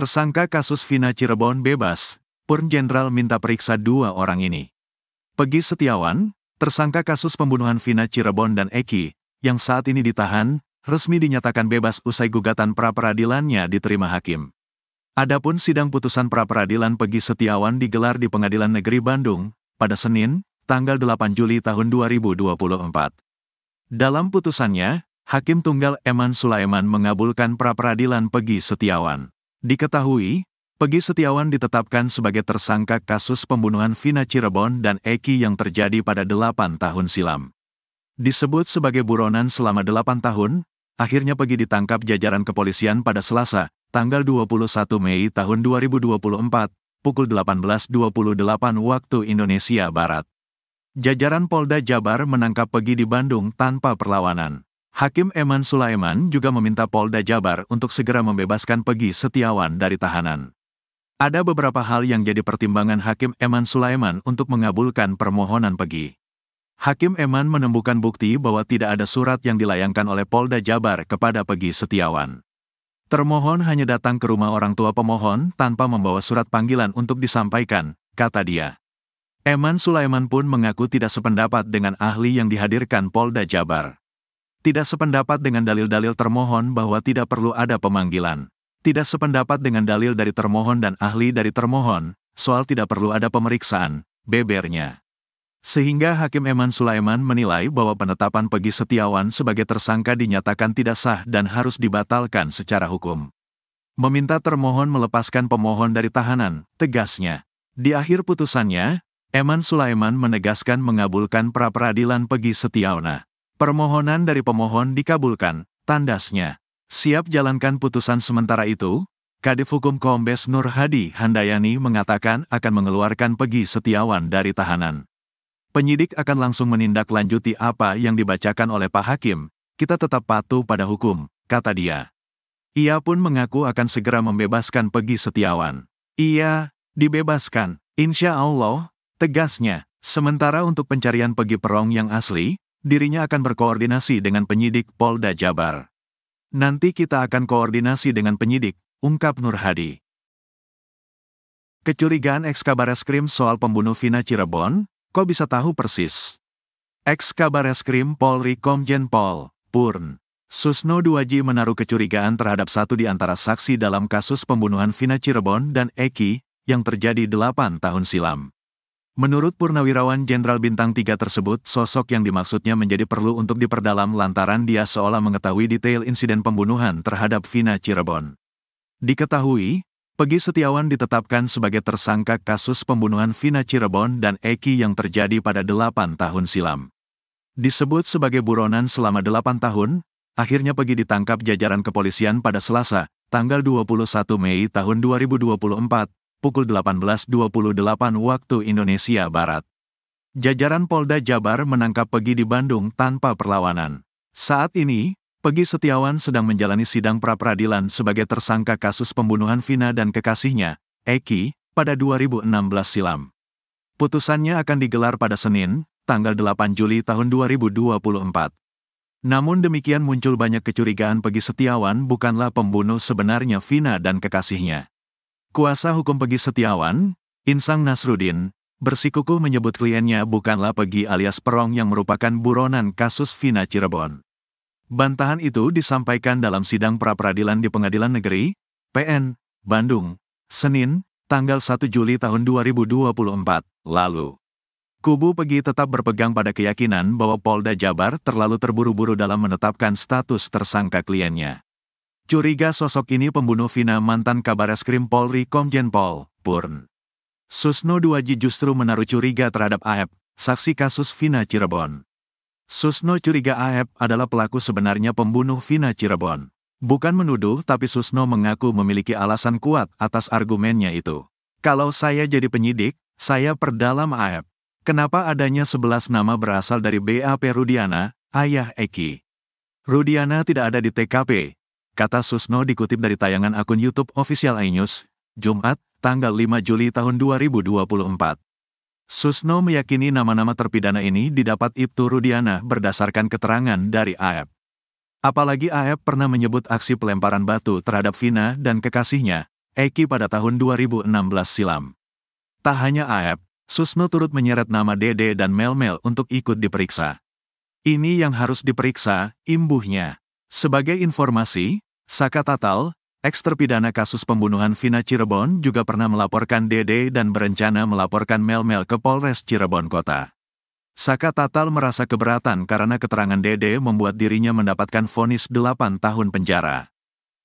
Tersangka kasus Vina Cirebon bebas, Purn Jenderal minta periksa dua orang ini. Pegi Setiawan, tersangka kasus pembunuhan Vina Cirebon dan Eki, yang saat ini ditahan, resmi dinyatakan bebas usai gugatan pra-peradilannya diterima hakim. Adapun sidang putusan pra-peradilan Pegi Setiawan digelar di Pengadilan Negeri Bandung, pada Senin, tanggal 8 Juli tahun 2024. Dalam putusannya, Hakim Tunggal Eman Sulaiman mengabulkan pra-peradilan Pegi Setiawan. Diketahui, Pegi Setiawan ditetapkan sebagai tersangka kasus pembunuhan Vina Cirebon dan Eki yang terjadi pada 8 tahun silam. Disebut sebagai buronan selama 8 tahun, akhirnya Pegi ditangkap jajaran kepolisian pada Selasa, tanggal 21 Mei tahun 2024, pukul 18.28 waktu Indonesia Barat. Jajaran Polda Jabar menangkap Pegi di Bandung tanpa perlawanan. Hakim Eman Sulaiman juga meminta Polda Jabar untuk segera membebaskan Pegi Setiawan dari tahanan. Ada beberapa hal yang jadi pertimbangan Hakim Eman Sulaiman untuk mengabulkan permohonan Pegi. Hakim Eman menemukan bukti bahwa tidak ada surat yang dilayangkan oleh Polda Jabar kepada Pegi Setiawan. Termohon hanya datang ke rumah orang tua pemohon tanpa membawa surat panggilan untuk disampaikan, kata dia. Eman Sulaiman pun mengaku tidak sependapat dengan ahli yang dihadirkan Polda Jabar. Tidak sependapat dengan dalil-dalil termohon bahwa tidak perlu ada pemanggilan. Tidak sependapat dengan dalil dari termohon dan ahli dari termohon, soal tidak perlu ada pemeriksaan, bebernya. Sehingga Hakim Eman Sulaiman menilai bahwa penetapan Pegi Setiawan sebagai tersangka dinyatakan tidak sah dan harus dibatalkan secara hukum. Meminta termohon melepaskan pemohon dari tahanan, tegasnya. Di akhir putusannya, Eman Sulaiman menegaskan mengabulkan pra-peradilan Pegi Setiawana. Permohonan dari pemohon dikabulkan, tandasnya. Siap jalankan putusan sementara itu, Kadif Hukum Kombes Nur Hadi Handayani mengatakan akan mengeluarkan Pegi Setiawan dari tahanan. Penyidik akan langsung menindaklanjuti apa yang dibacakan oleh Pak Hakim, kita tetap patuh pada hukum, kata dia. Ia pun mengaku akan segera membebaskan Pegi Setiawan. Ia dibebaskan, insya Allah, tegasnya. Sementara untuk pencarian Pegi Perong yang asli, dirinya akan berkoordinasi dengan penyidik Polda Jabar. Nanti kita akan koordinasi dengan penyidik, ungkap Nur Hadi. Kecurigaan ex Kabareskrim soal pembunuh Vina Cirebon, kok bisa tahu persis? Ex Kabareskrim Polri Komjen Pol, Purn. Susno Duwaji menaruh kecurigaan terhadap satu di antara saksi dalam kasus pembunuhan Vina Cirebon dan Eki, yang terjadi 8 tahun silam. Menurut Purnawirawan Jenderal Bintang 3 tersebut, sosok yang dimaksudnya menjadi perlu untuk diperdalam lantaran dia seolah mengetahui detail insiden pembunuhan terhadap Vina Cirebon. Diketahui, Pegi Setiawan ditetapkan sebagai tersangka kasus pembunuhan Vina Cirebon dan Eki yang terjadi pada 8 tahun silam. Disebut sebagai buronan selama 8 tahun, akhirnya Pegi ditangkap jajaran kepolisian pada Selasa, tanggal 21 Mei tahun 2024, pukul 18.28 waktu Indonesia Barat. Jajaran Polda Jabar menangkap Pegi di Bandung tanpa perlawanan. Saat ini, Pegi Setiawan sedang menjalani sidang pra-peradilan sebagai tersangka kasus pembunuhan Vina dan kekasihnya, Eki, pada 2016 silam. Putusannya akan digelar pada Senin, tanggal 8 Juli tahun 2024. Namun demikian muncul banyak kecurigaan Pegi Setiawan bukanlah pembunuh sebenarnya Vina dan kekasihnya. Kuasa hukum Pegi Setiawan, Insang Nasrudin, bersikukuh menyebut kliennya bukanlah Pegi alias Perong yang merupakan buronan kasus Vina Cirebon. Bantahan itu disampaikan dalam sidang pra-peradilan di Pengadilan Negeri, PN, Bandung, Senin, tanggal 1 Juli tahun 2024, lalu. Kubu Pegi tetap berpegang pada keyakinan bahwa Polda Jabar terlalu terburu-buru dalam menetapkan status tersangka kliennya. Curiga sosok ini pembunuh Vina mantan Krim Polri Komjen Pol, Purn. Susno Duaji justru menaruh curiga terhadap Aep, saksi kasus Vina Cirebon. Susno curiga Aep adalah pelaku sebenarnya pembunuh Vina Cirebon. Bukan menuduh tapi Susno mengaku memiliki alasan kuat atas argumennya itu. Kalau saya jadi penyidik, saya perdalam Aep. Kenapa adanya 11 nama berasal dari BAP Rudiana, ayah Eki. Rudiana tidak ada di TKP, kata Susno dikutip dari tayangan akun YouTube official iNews, Jumat, tanggal 5 Juli tahun 2024. Susno meyakini nama-nama terpidana ini didapat Ibtu Rudiana berdasarkan keterangan dari Aep. Apalagi Aep pernah menyebut aksi pelemparan batu terhadap Vina dan kekasihnya, Eki pada tahun 2016 silam. Tak hanya Aep, Susno turut menyeret nama Dede dan Mel-Mel untuk ikut diperiksa. Ini yang harus diperiksa, imbuhnya. Sebagai informasi, Saka Tatal, eks terpidana kasus pembunuhan Vina Cirebon juga pernah melaporkan Dede dan berencana melaporkan Mel-Mel ke Polres Cirebon Kota. Saka Tatal merasa keberatan karena keterangan Dede membuat dirinya mendapatkan vonis 8 tahun penjara.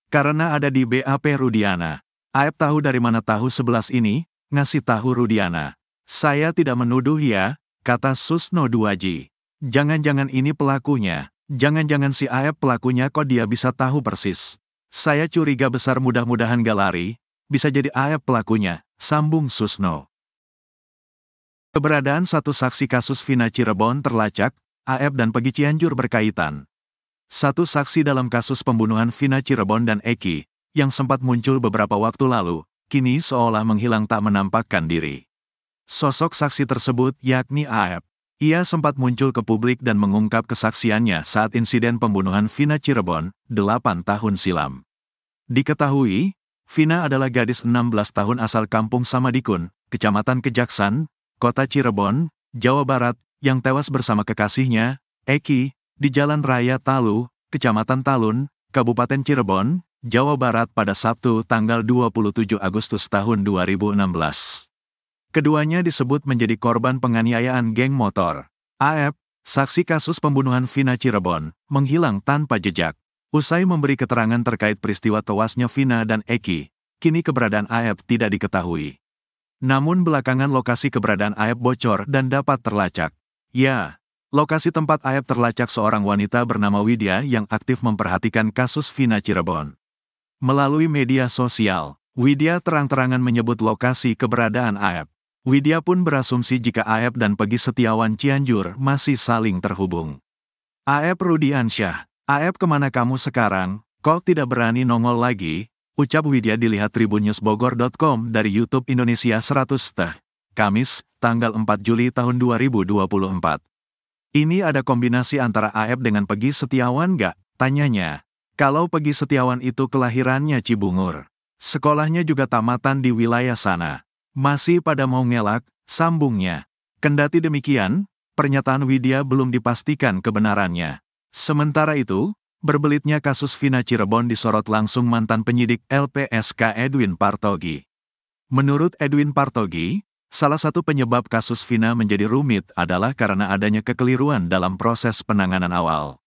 Karena ada di BAP Rudiana. Aep tahu dari mana tahu sebelas ini, ngasih tahu Rudiana. Saya tidak menuduh ya, kata Susno Duwaji. Jangan-jangan ini pelakunya. Jangan-jangan si Aep pelakunya kok dia bisa tahu persis. Saya curiga besar mudah-mudahan gak lari, bisa jadi Aep pelakunya, sambung Susno. Keberadaan satu saksi kasus Vina Cirebon terlacak, Aep dan Pegi Cianjur berkaitan. Satu saksi dalam kasus pembunuhan Vina Cirebon dan Eki, yang sempat muncul beberapa waktu lalu, kini seolah menghilang tak menampakkan diri. Sosok saksi tersebut yakni Aep. Ia sempat muncul ke publik dan mengungkap kesaksiannya saat insiden pembunuhan Vina Cirebon, 8 tahun silam. Diketahui, Vina adalah gadis 16 tahun asal kampung Samadikun, Kecamatan Kejaksan, Kota Cirebon, Jawa Barat, yang tewas bersama kekasihnya, Eki, di Jalan Raya Talu, Kecamatan Talun, Kabupaten Cirebon, Jawa Barat pada Sabtu tanggal 27 Agustus tahun 2016. Keduanya disebut menjadi korban penganiayaan geng motor. AF, saksi kasus pembunuhan Vina Cirebon, menghilang tanpa jejak. Usai memberi keterangan terkait peristiwa tewasnya Vina dan Eki, kini keberadaan AF tidak diketahui. Namun belakangan lokasi keberadaan AF bocor dan dapat terlacak. Ya, lokasi tempat AF terlacak seorang wanita bernama Widya yang aktif memperhatikan kasus Vina Cirebon. Melalui media sosial, Widya terang-terangan menyebut lokasi keberadaan AF. Widya pun berasumsi jika Aep dan Pegi Setiawan Cianjur masih saling terhubung. Aep Rudiansyah, Aep kemana kamu sekarang? Kok tidak berani nongol lagi? Ucap Widya dilihat tribunnewsbogor.com dari YouTube Indonesia 100 teh. Kamis, tanggal 4 Juli tahun 2024. Ini ada kombinasi antara Aep dengan Pegi Setiawan gak? Tanyanya. Kalau Pegi Setiawan itu kelahirannya Cibungur. Sekolahnya juga tamatan di wilayah sana. Masih pada mau ngelak, sambungnya. Kendati demikian, pernyataan Widya belum dipastikan kebenarannya. Sementara itu, berbelitnya kasus Vina Cirebon disorot langsung mantan penyidik LPSK Edwin Partogi. Menurut Edwin Partogi, salah satu penyebab kasus Vina menjadi rumit adalah karena adanya kekeliruan dalam proses penanganan awal.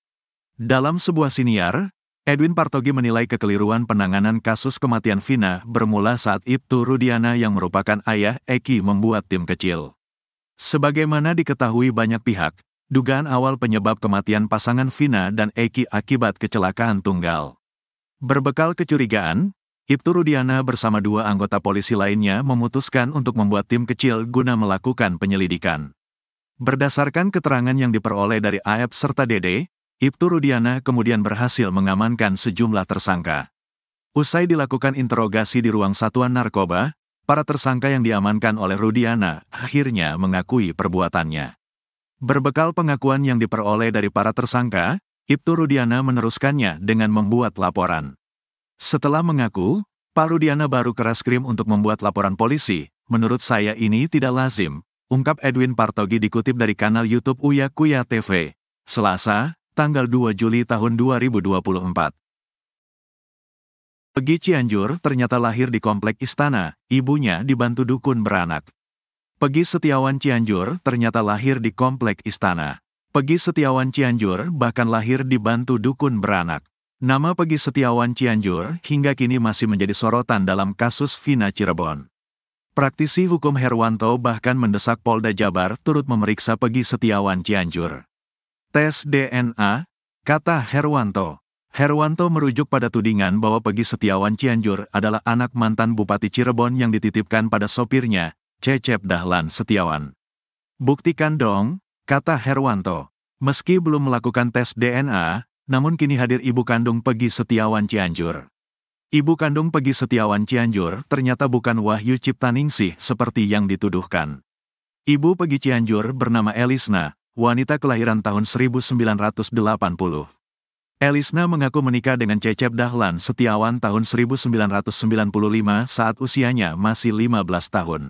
Dalam sebuah siniar, Edwin Partogi menilai kekeliruan penanganan kasus kematian Vina bermula saat Ibtu Rudiana yang merupakan ayah Eki membuat tim kecil. Sebagaimana diketahui banyak pihak, dugaan awal penyebab kematian pasangan Vina dan Eki akibat kecelakaan tunggal. Berbekal kecurigaan, Ibtu Rudiana bersama dua anggota polisi lainnya memutuskan untuk membuat tim kecil guna melakukan penyelidikan. Berdasarkan keterangan yang diperoleh dari Aep serta Dede, Ibtu Rudiana kemudian berhasil mengamankan sejumlah tersangka. Usai dilakukan interogasi di ruang satuan narkoba, para tersangka yang diamankan oleh Rudiana akhirnya mengakui perbuatannya. Berbekal pengakuan yang diperoleh dari para tersangka, Ibtu Rudiana meneruskannya dengan membuat laporan. Setelah mengaku, Pak Rudiana baru keras krim untuk membuat laporan polisi, menurut saya ini tidak lazim, ungkap Edwin Partogi dikutip dari kanal YouTube Uya Kuya TV. Selasa, tanggal 2 Juli tahun 2024. Pegi Cianjur ternyata lahir di komplek istana, ibunya dibantu dukun beranak. Pegi Setiawan Cianjur ternyata lahir di komplek istana. Pegi Setiawan Cianjur bahkan lahir dibantu dukun beranak. Nama Pegi Setiawan Cianjur hingga kini masih menjadi sorotan dalam kasus Vina Cirebon. Praktisi hukum Herwanto bahkan mendesak Polda Jabar turut memeriksa Pegi Setiawan Cianjur. Tes DNA, kata Herwanto. Herwanto merujuk pada tudingan bahwa Pegi Setiawan Cianjur adalah anak mantan Bupati Cirebon yang dititipkan pada sopirnya, Cecep Dahlan Setiawan. Buktikan dong, kata Herwanto. Meski belum melakukan tes DNA, namun kini hadir ibu kandung Pegi Setiawan Cianjur. Ibu kandung Pegi Setiawan Cianjur ternyata bukan Wahyu Ciptaningsih seperti yang dituduhkan. Ibu Pegi Cianjur bernama Elisna, wanita kelahiran tahun 1980. Elisna mengaku menikah dengan Cecep Dahlan Setiawan tahun 1995 saat usianya masih 15 tahun.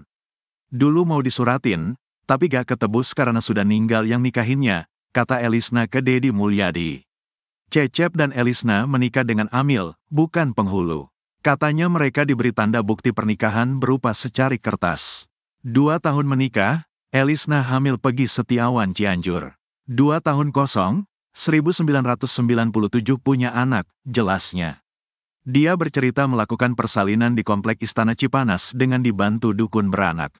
Dulu mau disuratin, tapi gak ketebus karena sudah ninggal yang nikahinnya, kata Elisna ke Dedi Mulyadi. Cecep dan Elisna menikah dengan Amil, bukan penghulu. Katanya mereka diberi tanda bukti pernikahan berupa secari kertas. Dua tahun menikah, Elisna hamil Pegi Setiawan Cianjur. Dua tahun kosong, 1997 punya anak, jelasnya. Dia bercerita melakukan persalinan di Komplek Istana Cipanas dengan dibantu dukun beranak.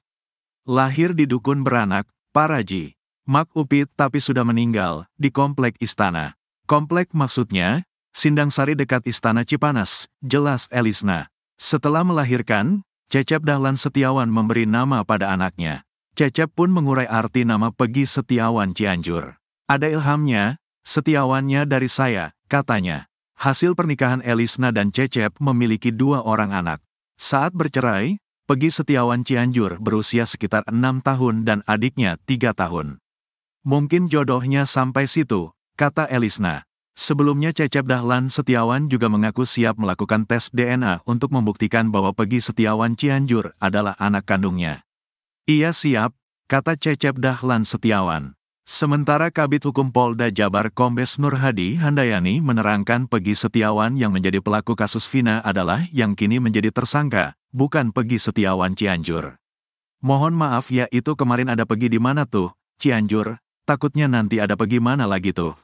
Lahir di dukun beranak, Paraji. Mak Upit tapi sudah meninggal, di Komplek Istana. Komplek maksudnya, Sindang Sari dekat Istana Cipanas, jelas Elisna. Setelah melahirkan, Cecep Dahlan Setiawan memberi nama pada anaknya. Cecep pun mengurai arti nama Pegi Setiawan Cianjur. Ada ilhamnya, setiawannya dari saya, katanya. Hasil pernikahan Elisna dan Cecep memiliki dua orang anak. Saat bercerai, Pegi Setiawan Cianjur berusia sekitar enam tahun dan adiknya tiga tahun. Mungkin jodohnya sampai situ, kata Elisna. Sebelumnya Cecep Dahlan Setiawan juga mengaku siap melakukan tes DNA untuk membuktikan bahwa Pegi Setiawan Cianjur adalah anak kandungnya. Iya siap, kata Cecep Dahlan Setiawan. Sementara Kabit Hukum Polda Jabar Kombes Nurhadi Handayani menerangkan Pegi Setiawan yang menjadi pelaku kasus Vina adalah yang kini menjadi tersangka, bukan Pegi Setiawan Cianjur. Mohon maaf ya itu kemarin ada Pegi di mana tuh, Cianjur, takutnya nanti ada Pegi mana lagi tuh.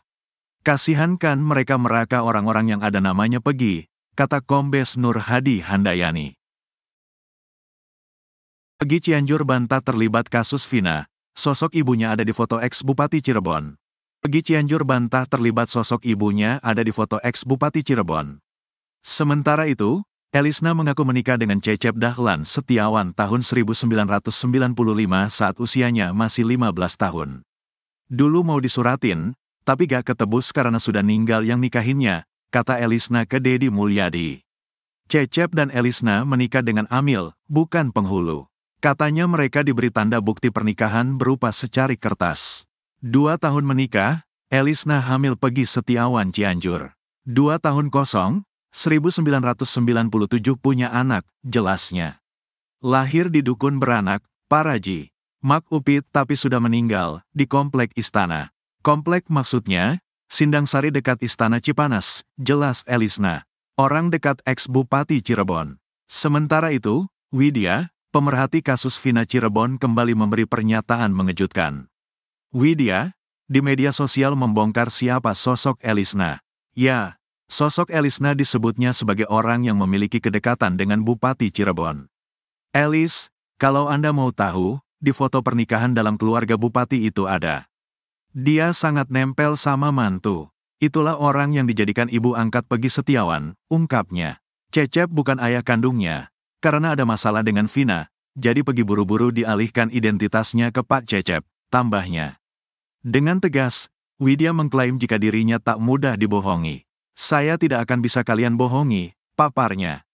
Kasihan kan mereka meraka orang-orang yang ada namanya Pegi, kata Kombes Nurhadi Handayani. Pegi Cianjur bantah terlibat kasus Vina, sosok ibunya ada di foto ex-Bupati Cirebon. Pegi Cianjur bantah terlibat sosok ibunya ada di foto ex-Bupati Cirebon. Sementara itu, Elisna mengaku menikah dengan Cecep Dahlan Setiawan tahun 1995 saat usianya masih 15 tahun. Dulu mau disuratin, tapi gak ketebus karena sudah ninggal yang nikahinnya, kata Elisna ke Dedi Mulyadi. Cecep dan Elisna menikah dengan Amil, bukan penghulu. Katanya mereka diberi tanda bukti pernikahan berupa secari kertas. Dua tahun menikah, Elisna hamil pergi Setiawan Cianjur. Dua tahun kosong, 1997 punya anak, jelasnya. Lahir di Dukun beranak, Paraji. Mak Upit tapi sudah meninggal, di Komplek Istana. Komplek maksudnya, Sindang Sari dekat Istana Cipanas, jelas Elisna. Orang dekat ex-Bupati Cirebon. Sementara itu, Widya, pemerhati kasus Vina Cirebon kembali memberi pernyataan mengejutkan. Widya, di media sosial membongkar siapa sosok Elisna. Ya, sosok Elisna disebutnya sebagai orang yang memiliki kedekatan dengan Bupati Cirebon. Elis, kalau Anda mau tahu, di foto pernikahan dalam keluarga Bupati itu ada. Dia sangat nempel sama mantu. Itulah orang yang dijadikan ibu angkat Pegi Setiawan, ungkapnya. Cecep bukan ayah kandungnya, karena ada masalah dengan Vina, jadi pergi buru-buru dialihkan identitasnya ke Pak Cecep, tambahnya. Dengan tegas, Widya mengklaim jika dirinya tak mudah dibohongi. Saya tidak akan bisa kalian bohongi, paparnya.